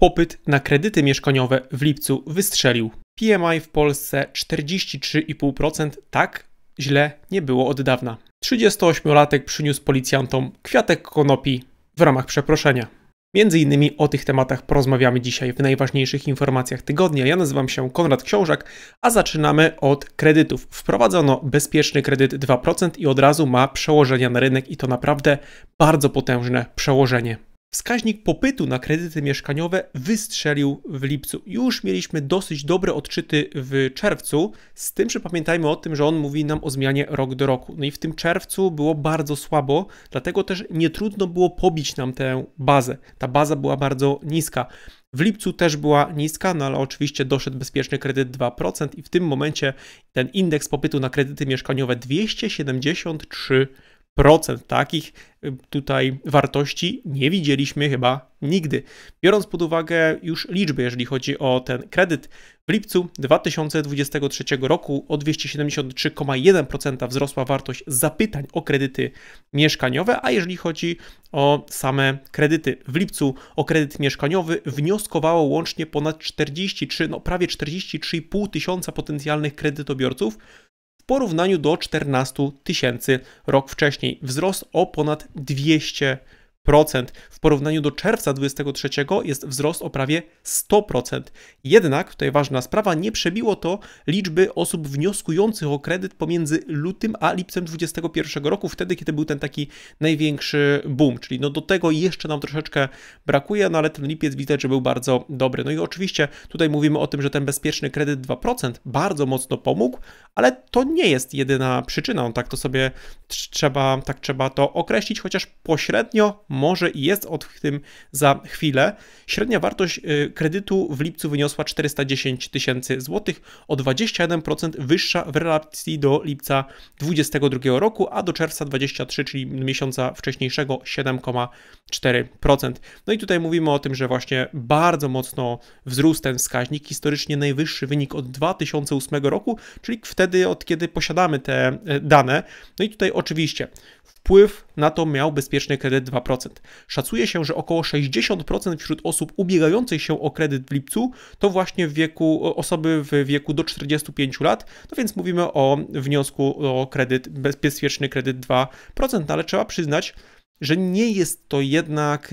Popyt na kredyty mieszkaniowe w lipcu wystrzelił. PMI w Polsce 43,5% tak źle nie było od dawna. 38-latek przyniósł policjantom kwiatek konopi w ramach przeproszenia. Między innymi o tych tematach porozmawiamy dzisiaj w najważniejszych informacjach tygodnia. Ja nazywam się Konrad Książak, a zaczynamy od kredytów. Wprowadzono bezpieczny kredyt 2% i od razu ma przełożenia na rynek i to naprawdę bardzo potężne przełożenie. Wskaźnik popytu na kredyty mieszkaniowe wystrzelił w lipcu. Już mieliśmy dosyć dobre odczyty w czerwcu, z tym, że pamiętajmy o tym, że on mówi nam o zmianie rok do roku. No i w tym czerwcu było bardzo słabo, dlatego też nie trudno było pobić nam tę bazę. Ta baza była bardzo niska. W lipcu też była niska, no ale oczywiście doszedł bezpieczny kredyt 2% i w tym momencie ten indeks popytu na kredyty mieszkaniowe 273 procent takich y, tutaj wartości nie widzieliśmy chyba nigdy. Biorąc pod uwagę już liczby, jeżeli chodzi o ten kredyt, w lipcu 2023 roku o 273,1% wzrosła wartość zapytań o kredyty mieszkaniowe, a jeżeli chodzi o same kredyty, w lipcu o kredyt mieszkaniowy wnioskowało łącznie ponad 43, no prawie 43,5 tysiąca potencjalnych kredytobiorców, porównaniu do 14 tysięcy rok wcześniej. Wzrost o ponad 200% w porównaniu do czerwca 2023 jest wzrost o prawie 100%. Jednak, tutaj ważna sprawa, nie przebiło to liczby osób wnioskujących o kredyt pomiędzy lutym a lipcem 2021 roku, wtedy kiedy był ten taki największy boom, czyli no do tego jeszcze nam troszeczkę brakuje, no ale ten lipiec widać, że był bardzo dobry. No i oczywiście tutaj mówimy o tym, że ten bezpieczny kredyt 2% bardzo mocno pomógł, ale to nie jest jedyna przyczyna, no, tak to sobie trzeba, tak trzeba to określić, chociaż pośrednio może i jest od tym za chwilę. Średnia wartość y, kredytu w lipcu wyniosła 410 tysięcy złotych, o 21% wyższa w relacji do lipca 2022 roku, a do czerwca 23, czyli miesiąca wcześniejszego 7,4%. No i tutaj mówimy o tym, że właśnie bardzo mocno wzrósł ten wskaźnik, historycznie najwyższy wynik od 2008 roku, czyli wtedy od kiedy posiadamy te e, dane. No i tutaj oczywiście wpływ na to miał bezpieczny kredyt 2%. Szacuje się, że około 60% wśród osób ubiegających się o kredyt w lipcu to właśnie w wieku, osoby w wieku do 45 lat, no więc mówimy o wniosku o kredyt, bezpieczny kredyt 2%, no ale trzeba przyznać, że nie jest to jednak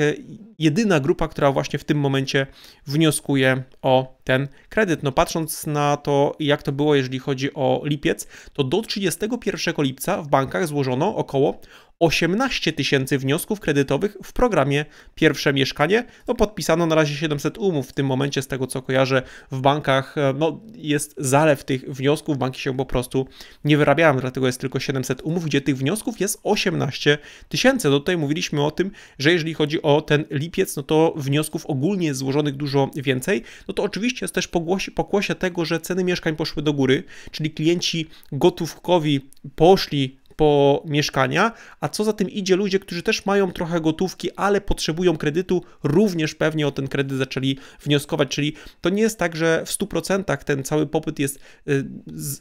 jedyna grupa, która właśnie w tym momencie wnioskuje o ten kredyt. No patrząc na to, jak to było, jeżeli chodzi o lipiec, to do 31 lipca w bankach złożono około 18 tysięcy wniosków kredytowych w programie Pierwsze Mieszkanie. No, podpisano na razie 700 umów w tym momencie, z tego co kojarzę, w bankach e, no, jest zalew tych wniosków, banki się po prostu nie wyrabiają, dlatego jest tylko 700 umów, gdzie tych wniosków jest 18 tysięcy. No, tutaj mówiliśmy o tym, że jeżeli chodzi o ten lipiec, no to wniosków ogólnie jest złożonych dużo więcej. No to oczywiście jest też pokłosie tego, że ceny mieszkań poszły do góry, czyli klienci gotówkowi poszli po mieszkania, a co za tym idzie, ludzie, którzy też mają trochę gotówki, ale potrzebują kredytu, również pewnie o ten kredyt zaczęli wnioskować, czyli to nie jest tak, że w 100% ten cały popyt jest y,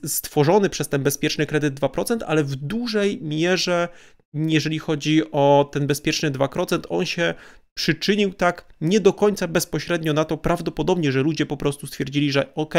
stworzony przez ten bezpieczny kredyt 2%, ale w dużej mierze jeżeli chodzi o ten bezpieczny 2%, on się przyczynił tak nie do końca bezpośrednio na to prawdopodobnie, że ludzie po prostu stwierdzili, że ok,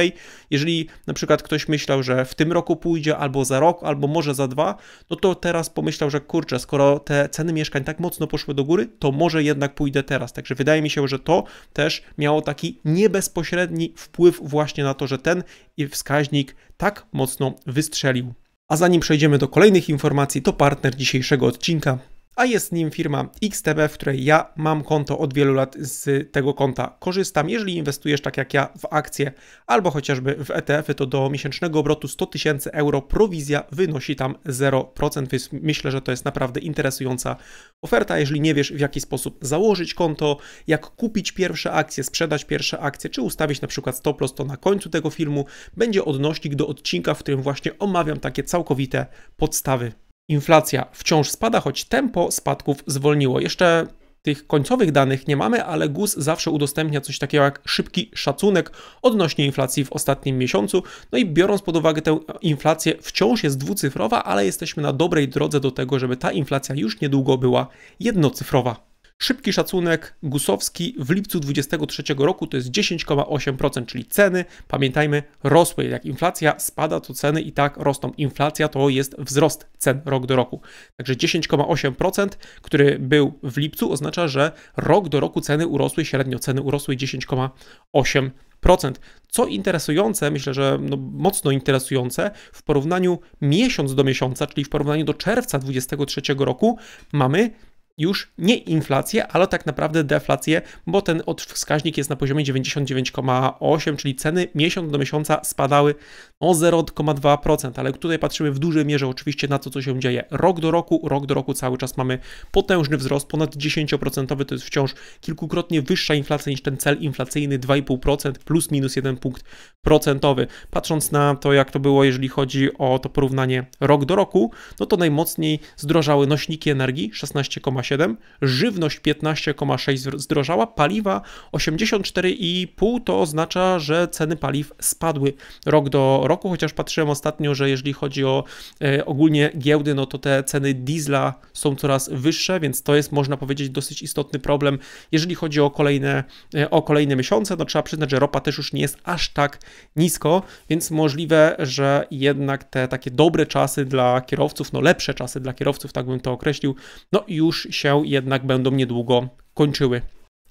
jeżeli na przykład ktoś myślał, że w tym roku pójdzie albo za rok, albo może za dwa, no to teraz pomyślał, że kurczę, skoro te ceny mieszkań tak mocno poszły do góry, to może jednak pójdę teraz. Także wydaje mi się, że to też miało taki niebezpośredni wpływ właśnie na to, że ten wskaźnik tak mocno wystrzelił. A zanim przejdziemy do kolejnych informacji, to partner dzisiejszego odcinka a jest nim firma XTB, w której ja mam konto od wielu lat z tego konta korzystam. Jeżeli inwestujesz tak jak ja w akcje albo chociażby w ETF-y, to do miesięcznego obrotu 100 tysięcy euro prowizja wynosi tam 0%, więc myślę, że to jest naprawdę interesująca oferta. Jeżeli nie wiesz w jaki sposób założyć konto, jak kupić pierwsze akcje, sprzedać pierwsze akcje, czy ustawić na przykład stop loss, to na końcu tego filmu będzie odnośnik do odcinka, w którym właśnie omawiam takie całkowite podstawy Inflacja wciąż spada, choć tempo spadków zwolniło. Jeszcze tych końcowych danych nie mamy, ale GUS zawsze udostępnia coś takiego jak szybki szacunek odnośnie inflacji w ostatnim miesiącu. No i biorąc pod uwagę tę inflację, wciąż jest dwucyfrowa, ale jesteśmy na dobrej drodze do tego, żeby ta inflacja już niedługo była jednocyfrowa. Szybki szacunek Gusowski w lipcu 2023 roku to jest 10,8%, czyli ceny, pamiętajmy, rosły. Jak inflacja spada, to ceny i tak rosną. Inflacja to jest wzrost cen rok do roku. Także 10,8%, który był w lipcu, oznacza, że rok do roku ceny urosły, średnio ceny urosły 10,8%. Co interesujące, myślę, że no mocno interesujące, w porównaniu miesiąc do miesiąca, czyli w porównaniu do czerwca 2023 roku, mamy już nie inflację, ale tak naprawdę deflację, bo ten wskaźnik jest na poziomie 99,8, czyli ceny miesiąc do miesiąca spadały o 0,2%, ale tutaj patrzymy w dużej mierze oczywiście na to, co się dzieje rok do roku, rok do roku cały czas mamy potężny wzrost, ponad 10%, to jest wciąż kilkukrotnie wyższa inflacja niż ten cel inflacyjny 2,5% plus minus 1 punkt procentowy. Patrząc na to, jak to było, jeżeli chodzi o to porównanie rok do roku, no to najmocniej zdrożały nośniki energii 16,7, żywność 15,6 zdrożała, paliwa 84,5 to oznacza, że ceny paliw spadły rok do roku, chociaż patrzyłem ostatnio, że jeżeli chodzi o e, ogólnie giełdy, no to te ceny diesla są coraz wyższe, więc to jest, można powiedzieć, dosyć istotny problem. Jeżeli chodzi o kolejne, e, o kolejne miesiące, no trzeba przyznać, że ropa też już nie jest aż tak nisko, więc możliwe, że jednak te takie dobre czasy dla kierowców, no lepsze czasy dla kierowców, tak bym to określił, no już się jednak będą niedługo kończyły.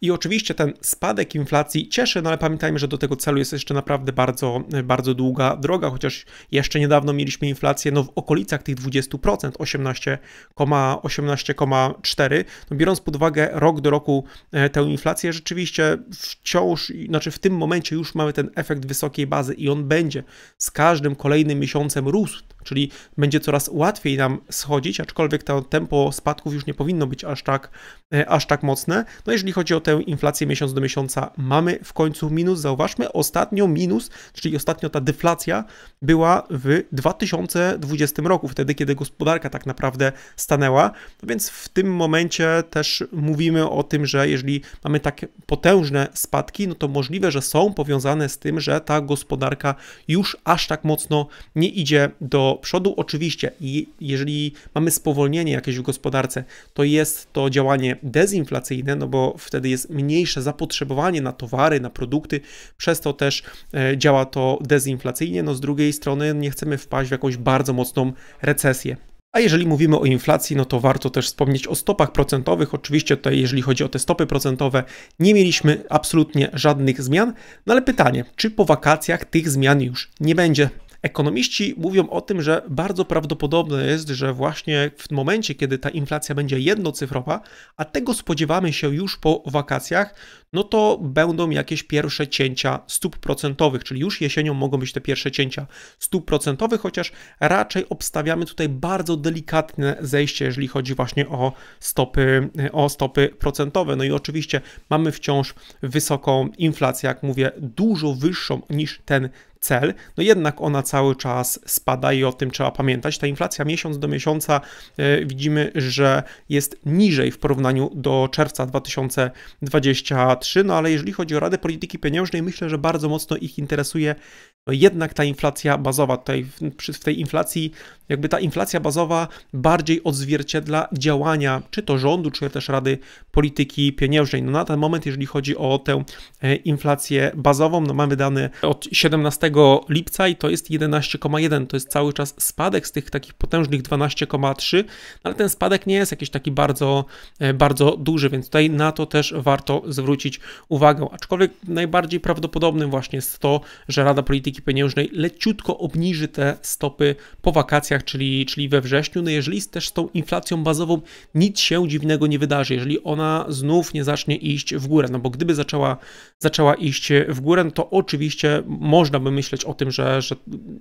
I oczywiście ten spadek inflacji cieszy, no ale pamiętajmy, że do tego celu jest jeszcze naprawdę bardzo, bardzo długa droga, chociaż jeszcze niedawno mieliśmy inflację no, w okolicach tych 20%, 18,4. No, biorąc pod uwagę rok do roku e, tę inflację, rzeczywiście wciąż, znaczy w tym momencie już mamy ten efekt wysokiej bazy i on będzie z każdym kolejnym miesiącem rósł czyli będzie coraz łatwiej nam schodzić, aczkolwiek to tempo spadków już nie powinno być aż tak, e, aż tak mocne. No jeżeli chodzi o tę inflację miesiąc do miesiąca, mamy w końcu minus, zauważmy, ostatnio minus, czyli ostatnio ta deflacja była w 2020 roku, wtedy kiedy gospodarka tak naprawdę stanęła, no więc w tym momencie też mówimy o tym, że jeżeli mamy tak potężne spadki, no to możliwe, że są powiązane z tym, że ta gospodarka już aż tak mocno nie idzie do przodu. Oczywiście, i jeżeli mamy spowolnienie jakieś w gospodarce, to jest to działanie dezinflacyjne, no bo wtedy jest mniejsze zapotrzebowanie na towary, na produkty, przez to też e, działa to dezinflacyjnie. No z drugiej strony nie chcemy wpaść w jakąś bardzo mocną recesję. A jeżeli mówimy o inflacji, no to warto też wspomnieć o stopach procentowych. Oczywiście tutaj, jeżeli chodzi o te stopy procentowe, nie mieliśmy absolutnie żadnych zmian. No ale pytanie, czy po wakacjach tych zmian już nie będzie? Ekonomiści mówią o tym, że bardzo prawdopodobne jest, że właśnie w momencie, kiedy ta inflacja będzie jednocyfrowa, a tego spodziewamy się już po wakacjach, no to będą jakieś pierwsze cięcia stóp procentowych, czyli już jesienią mogą być te pierwsze cięcia stóp procentowych, chociaż raczej obstawiamy tutaj bardzo delikatne zejście, jeżeli chodzi właśnie o stopy, o stopy procentowe. No i oczywiście mamy wciąż wysoką inflację, jak mówię, dużo wyższą niż ten cel, no jednak ona cały czas spada i o tym trzeba pamiętać. Ta inflacja miesiąc do miesiąca e, widzimy, że jest niżej w porównaniu do czerwca 2023, no ale jeżeli chodzi o Radę Polityki Pieniężnej, myślę, że bardzo mocno ich interesuje no jednak ta inflacja bazowa, tutaj w, tej inflacji, jakby ta inflacja bazowa bardziej odzwierciedla działania czy to rządu, czy też Rady Polityki Pieniężnej. No na ten moment, jeżeli chodzi o tę e, inflację bazową, no mamy dane od 17 lipca i to jest 11,1, to jest cały czas spadek z tych takich potężnych 12,3, no ale ten spadek nie jest jakiś taki bardzo, e, bardzo duży, więc tutaj na to też warto zwrócić uwagę. Aczkolwiek najbardziej prawdopodobnym właśnie jest to, że Rada Polityki polityki pieniężnej leciutko obniży te stopy po wakacjach, czyli, czyli we wrześniu. No jeżeli też z tą inflacją bazową nic się dziwnego nie wydarzy, jeżeli ona znów nie zacznie iść w górę, no bo gdyby zaczęła, zaczęła iść w górę, no to oczywiście można by myśleć o tym, że, że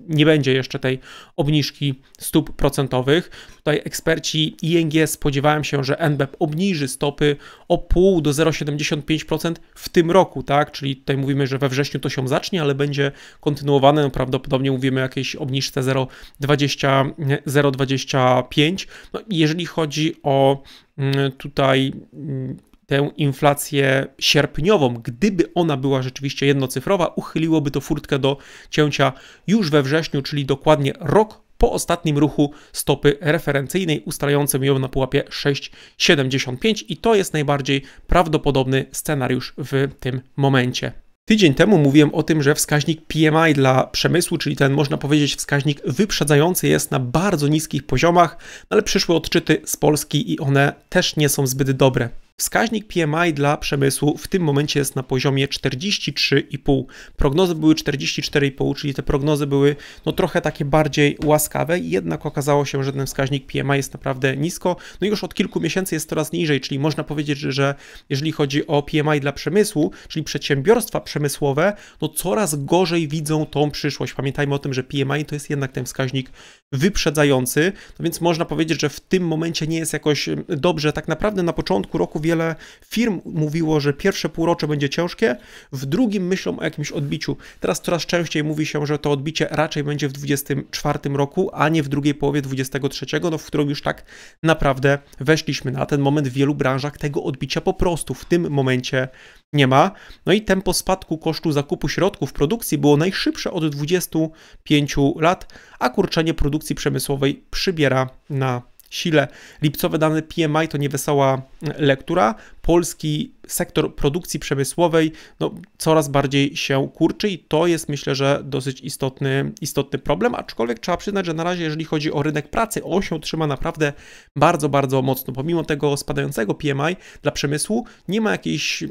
nie będzie jeszcze tej obniżki stóp procentowych. Tutaj eksperci ING spodziewają się, że NBP e obniży stopy o pół do 0,75% w tym roku, tak? Czyli tutaj mówimy, że we wrześniu to się zacznie, ale będzie kontynuowane kontynuowane. No, prawdopodobnie mówimy o jakiejś obniżce 0,25. No, jeżeli chodzi o mm, tutaj mm, tę inflację sierpniową, gdyby ona była rzeczywiście jednocyfrowa, uchyliłoby to furtkę do cięcia już we wrześniu, czyli dokładnie rok po ostatnim ruchu stopy referencyjnej, ustalającym ją na pułapie 6,75 i to jest najbardziej prawdopodobny scenariusz w tym momencie. Tydzień temu mówiłem o tym, że wskaźnik PMI dla przemysłu, czyli ten można powiedzieć wskaźnik wyprzedzający jest na bardzo niskich poziomach, no ale przyszły odczyty z Polski i one też nie są zbyt dobre. Wskaźnik PMI dla przemysłu w tym momencie jest na poziomie 43,5. Prognozy były 44,5, czyli te prognozy były no trochę takie bardziej łaskawe, jednak okazało się, że ten wskaźnik PMI jest naprawdę nisko. No i już od kilku miesięcy jest coraz niżej, czyli można powiedzieć, że jeżeli chodzi o PMI dla przemysłu, czyli przedsiębiorstwa przemysłowe, no coraz gorzej widzą tą przyszłość. Pamiętajmy o tym, że PMI to jest jednak ten wskaźnik wyprzedzający, no więc można powiedzieć, że w tym momencie nie jest jakoś mm, dobrze. Tak naprawdę na początku roku wiele firm mówiło, że pierwsze półrocze będzie ciężkie, w drugim myślą o jakimś odbiciu. Teraz coraz częściej mówi się, że to odbicie raczej będzie w 2024 roku, a nie w drugiej połowie 2023, no w którą już tak naprawdę weszliśmy. Na ten moment w wielu branżach tego odbicia po prostu w tym momencie nie ma. No i tempo spadku kosztu zakupu środków produkcji było najszybsze od 25 lat, a kurczenie produkcji przemysłowej przybiera na sile. Lipcowe dane PMI to niewesoła lektura. Polski sektor produkcji przemysłowej no, coraz bardziej się kurczy i to jest myślę, że dosyć istotny, istotny problem, aczkolwiek trzeba przyznać, że na razie jeżeli chodzi o rynek pracy, on się trzyma naprawdę bardzo, bardzo mocno. Pomimo tego spadającego PMI dla przemysłu nie ma jakiejś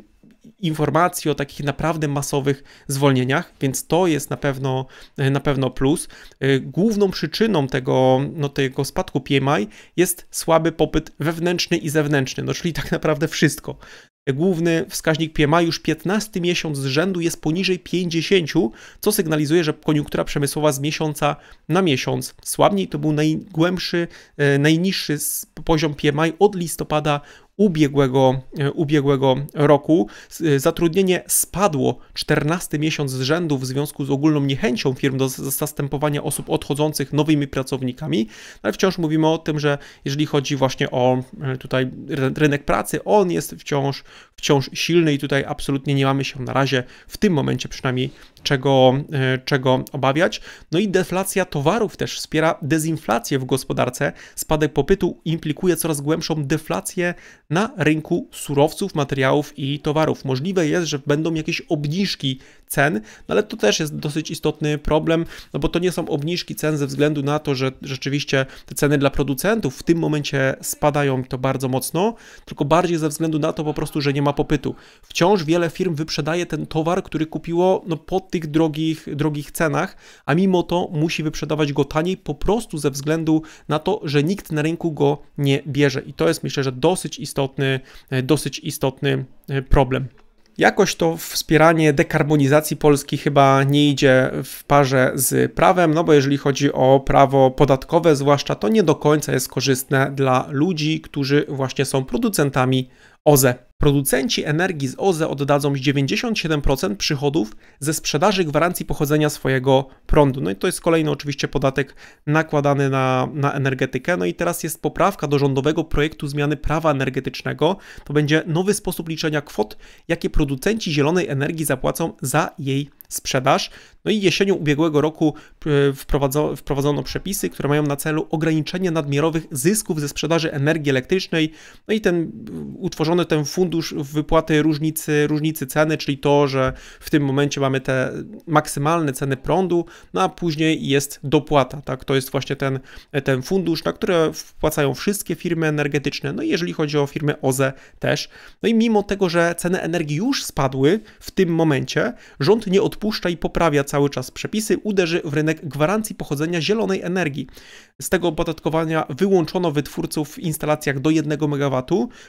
informacji o takich naprawdę masowych zwolnieniach, więc to jest na pewno, e, na pewno plus. E, główną przyczyną tego, no, tego spadku PMI jest słaby popyt wewnętrzny i zewnętrzny, no, czyli tak naprawdę wszystko. E, główny wskaźnik PMI już 15 miesiąc z rzędu jest poniżej 50, co sygnalizuje, że koniunktura przemysłowa z miesiąca na miesiąc słabniej. To był najgłębszy, najniższy poziom PMI od listopada ubiegłego, e, ubiegłego roku e, zatrudnienie spadło 14 miesiąc z rzędu w związku z ogólną niechęcią firm do zastępowania osób odchodzących nowymi pracownikami, no ale wciąż mówimy o tym, że jeżeli chodzi właśnie o e, tutaj rynek pracy, on jest wciąż, wciąż silny i tutaj absolutnie nie mamy się na razie w tym momencie przynajmniej czego, e, czego obawiać. No i deflacja towarów też wspiera dezinflację w gospodarce. Spadek popytu implikuje coraz głębszą deflację na rynku surowców, materiałów i towarów. Możliwe jest, że będą jakieś obniżki cen, no ale to też jest dosyć istotny problem, no bo to nie są obniżki cen ze względu na to, że rzeczywiście te ceny dla producentów w tym momencie spadają to bardzo mocno, tylko bardziej ze względu na to po prostu, że nie ma popytu. Wciąż wiele firm wyprzedaje ten towar, który kupiło no, po tych drogich, drogich cenach, a mimo to musi wyprzedawać go taniej po prostu ze względu na to, że nikt na rynku go nie bierze. I to jest myślę, że dosyć istotny, dosyć istotny e, problem. Jakoś to wspieranie dekarbonizacji Polski chyba nie idzie w parze z prawem, no bo jeżeli chodzi o prawo podatkowe, zwłaszcza to nie do końca jest korzystne dla ludzi, którzy właśnie są producentami OZE. Producenci energii z OZE oddadzą 97% przychodów ze sprzedaży gwarancji pochodzenia swojego prądu. No i to jest kolejny oczywiście podatek nakładany na, na energetykę. No i teraz jest poprawka do rządowego projektu zmiany prawa energetycznego. To będzie nowy sposób liczenia kwot, jakie producenci zielonej energii zapłacą za jej sprzedaż. No i jesienią ubiegłego roku e, wprowadzono, wprowadzono przepisy, które mają na celu ograniczenie nadmiarowych zysków ze sprzedaży energii elektrycznej. No i ten utworzony ten fundusz wypłaty różnicy, różnicy ceny, czyli to, że w tym momencie mamy te maksymalne ceny prądu, no a później jest dopłata, tak? To jest właśnie ten, ten fundusz, na który wpłacają wszystkie firmy energetyczne, no i jeżeli chodzi o firmy OZE też. No i mimo tego, że ceny energii już spadły w tym momencie, rząd nie odpłacał odpuszcza i poprawia cały czas przepisy, uderzy w rynek gwarancji pochodzenia zielonej energii. Z tego opodatkowania wyłączono wytwórców w instalacjach do 1 MW,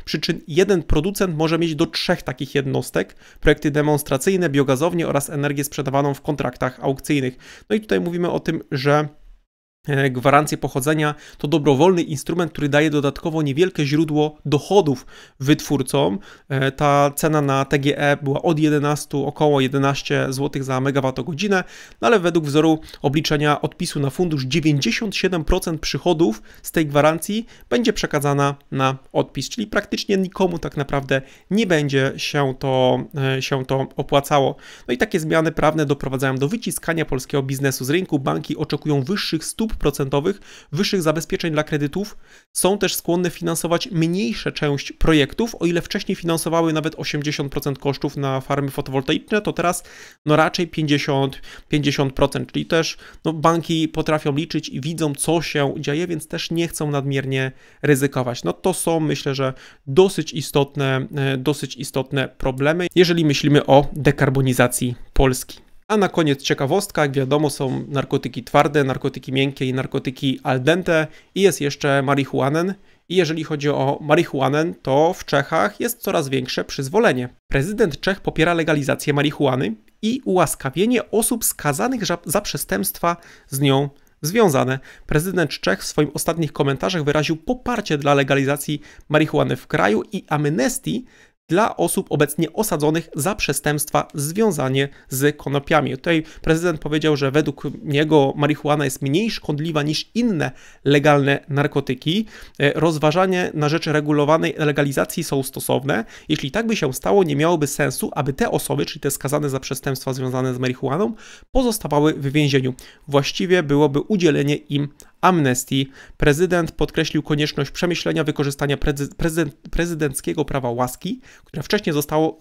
przy czym jeden producent może mieć do trzech takich jednostek, projekty demonstracyjne, biogazownie oraz energię sprzedawaną w kontraktach aukcyjnych. No i tutaj mówimy o tym, że E, gwarancję pochodzenia to dobrowolny instrument, który daje dodatkowo niewielkie źródło dochodów wytwórcom. E, ta cena na TGE była od 11, około 11 zł za megawattogodzinę, no ale według wzoru obliczenia odpisu na fundusz 97% przychodów z tej gwarancji będzie przekazana na odpis, czyli praktycznie nikomu tak naprawdę nie będzie się to, e, się to opłacało. No i takie zmiany prawne doprowadzają do wyciskania polskiego biznesu z rynku. Banki oczekują wyższych stóp procentowych, wyższych zabezpieczeń dla kredytów, są też skłonne finansować mniejsze część projektów, o ile wcześniej finansowały nawet 80% kosztów na farmy fotowoltaiczne, to teraz no raczej 50%, 50% czyli też no, banki potrafią liczyć i widzą, co się dzieje, więc też nie chcą nadmiernie ryzykować. No to są myślę, że dosyć istotne, e, dosyć istotne problemy, jeżeli myślimy o dekarbonizacji Polski. A na koniec ciekawostka, jak wiadomo są narkotyki twarde, narkotyki miękkie i narkotyki al dente i jest jeszcze marihuanen. I jeżeli chodzi o marihuanen, to w Czechach jest coraz większe przyzwolenie. Prezydent Czech popiera legalizację marihuany i ułaskawienie osób skazanych za przestępstwa z nią związane. Prezydent Czech w swoim ostatnich komentarzach wyraził poparcie dla legalizacji marihuany w kraju i amnestii dla osób obecnie osadzonych za przestępstwa związane z konopiami. Tutaj prezydent powiedział, że według niego marihuana jest mniej szkodliwa niż inne legalne narkotyki. E, Rozważanie na rzecz regulowanej legalizacji są stosowne. Jeśli tak by się stało, nie miałoby sensu, aby te osoby, czyli te skazane za przestępstwa związane z marihuaną, pozostawały w więzieniu. Właściwie byłoby udzielenie im Amnesty prezydent podkreślił konieczność przemyślenia wykorzystania prezydenckiego prawa łaski, które wcześniej zostało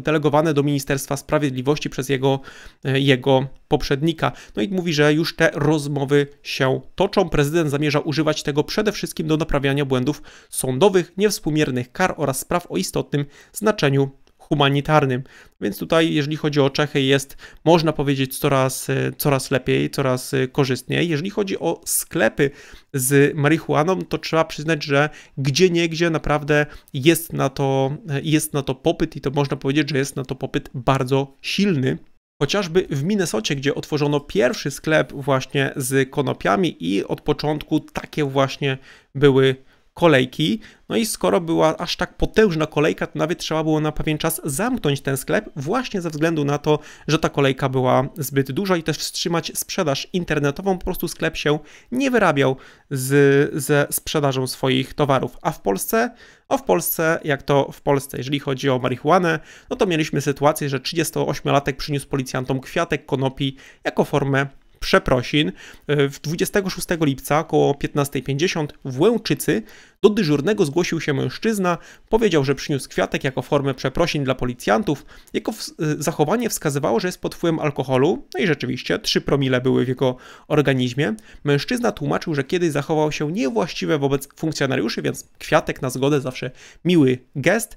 delegowane do Ministerstwa Sprawiedliwości przez jego, e, jego poprzednika. No i mówi, że już te rozmowy się toczą. Prezydent zamierza używać tego przede wszystkim do naprawiania błędów sądowych, niewspółmiernych kar oraz spraw o istotnym znaczeniu humanitarnym. Więc tutaj, jeżeli chodzi o Czechy, jest, można powiedzieć, coraz, e, coraz lepiej, coraz e, korzystniej. Jeżeli chodzi o sklepy z marihuaną, to trzeba przyznać, że gdzie niegdzie naprawdę jest na to, e, jest na to popyt i to można powiedzieć, że jest na to popyt bardzo silny. Chociażby w Minnesocie, gdzie otworzono pierwszy sklep właśnie z konopiami i od początku takie właśnie były kolejki. No i skoro była aż tak potężna kolejka, to nawet trzeba było na pewien czas zamknąć ten sklep, właśnie ze względu na to, że ta kolejka była zbyt duża i też wstrzymać sprzedaż internetową. Po prostu sklep się nie wyrabiał z, ze sprzedażą swoich towarów. A w Polsce? A w Polsce, jak to w Polsce, jeżeli chodzi o marihuanę, no to mieliśmy sytuację, że 38-latek przyniósł policjantom kwiatek konopi jako formę przeprosin e, w 26 lipca około 15.50 w Łęczycy do dyżurnego zgłosił się mężczyzna, powiedział, że przyniósł kwiatek jako formę przeprosin dla policjantów. Jego e, zachowanie wskazywało, że jest pod wpływem alkoholu, no i rzeczywiście 3 promile były w jego organizmie. Mężczyzna tłumaczył, że kiedyś zachował się niewłaściwie wobec funkcjonariuszy, więc kwiatek na zgodę zawsze miły gest.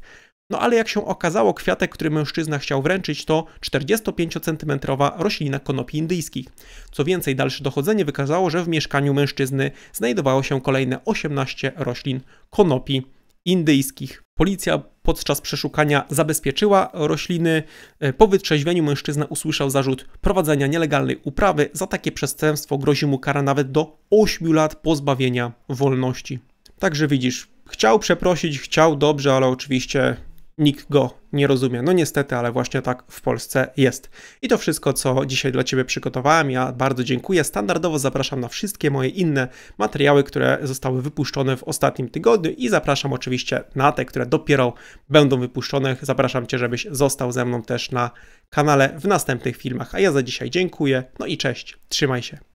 No ale jak się okazało, kwiatek, który mężczyzna chciał wręczyć, to 45 cm roślina konopi indyjskich. Co więcej, dalsze dochodzenie wykazało, że w mieszkaniu mężczyzny znajdowało się kolejne 18 roślin konopi indyjskich. Policja podczas przeszukania zabezpieczyła rośliny. E, po wytrzeźwieniu mężczyzna usłyszał zarzut prowadzenia nielegalnej uprawy. Za takie przestępstwo grozi mu kara nawet do 8 lat pozbawienia wolności. Także widzisz, chciał przeprosić, chciał dobrze, ale oczywiście nikt go nie rozumie. No niestety, ale właśnie tak w Polsce jest. I to wszystko, co dzisiaj dla Ciebie przygotowałem. Ja bardzo dziękuję. Standardowo zapraszam na wszystkie moje inne materiały, które zostały wypuszczone w ostatnim tygodniu i zapraszam oczywiście na te, które dopiero będą wypuszczone. Zapraszam Cię, żebyś został ze mną też na kanale w następnych filmach. A ja za dzisiaj dziękuję. No i cześć. Trzymaj się.